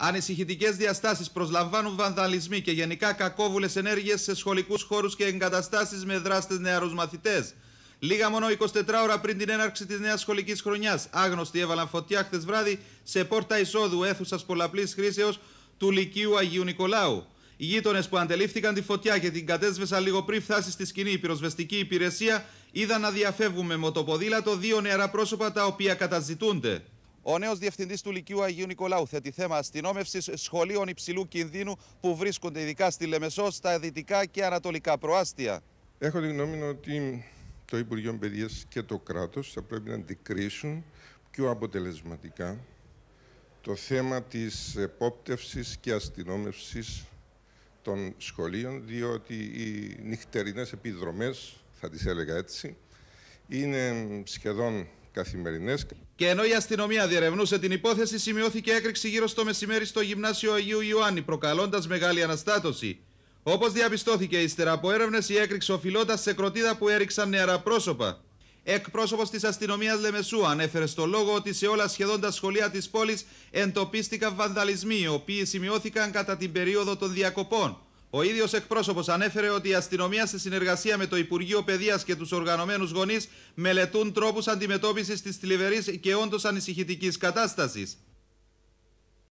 Ανησυχητικές διαστάσεις προσλαμβάνουν βανδαλισμοί και γενικά κακόβουλες ενέργειες σε σχολικούς χώρους και εγκαταστάσεις με δράστες νεαρούς μαθητές. Λίγα μόνο 24 ώρα πριν την έναρξη της νέας σχολικής χρονιάς, άγνωστοι έβαλαν φωτιά χτε βράδυ σε πόρτα εισόδου αίθουσας πολλαπλής χρήσεως του Λυκείου Αγίου Νικολάου. Οι γείτονες που αντελήφθηκαν τη φωτιά και την κατέσβεσαν λίγο πριν φτάσει στη σκηνή πυροσβεστική υπηρεσία είδαν να διαφεύγουν με μοτοποδήλατο δύο νεαρά πρόσωπα τα οποία καταζητούνται. Ο νέος διευθυντής του Λυκείου Αγίου Νικολάου θέτει θέμα αστυνόμευσης σχολείων υψηλού κινδύνου που βρίσκονται ειδικά στη Λεμεσό, στα δυτικά και ανατολικά προάστια. Έχω την γνώμη ότι το Υπουργείο Παιδείας και το κράτος θα πρέπει να αντικρίσουν πιο αποτελεσματικά το θέμα της επόπτευσης και αστυνόμευσης των σχολείων, διότι οι νυχτερινές επιδρομές, θα τις έλεγα έτσι, είναι σχεδόν και ενώ η αστυνομία διερευνούσε την υπόθεση, σημειώθηκε έκρηξη γύρω στο μεσημέρι στο γυμνάσιο Αγίου Ιωάννη, προκαλώντας μεγάλη αναστάτωση. Όπως διαπιστώθηκε ύστερα από έρευνες, η έκρηξη οφειλόταν σε κροτίδα που έριξαν νεαρά πρόσωπα. Εκπρόσωπος της αστυνομίας Λεμεσού ανέφερε στο λόγο ότι σε όλα σχεδόν τα σχολεία της πόλης εντοπίστηκαν βανδαλισμοί, οι οποίοι σημειώθηκαν κατά την περίοδο των διακοπών. Ο ίδιος εκπρόσωπος ανέφερε ότι η αστυνομία σε συνεργασία με το Υπουργείο Παιδείας και τους οργανωμένους γονείς μελετούν τρόπους αντιμετώπισης της θλιβερής και όντως ανησυχητικής κατάστασης.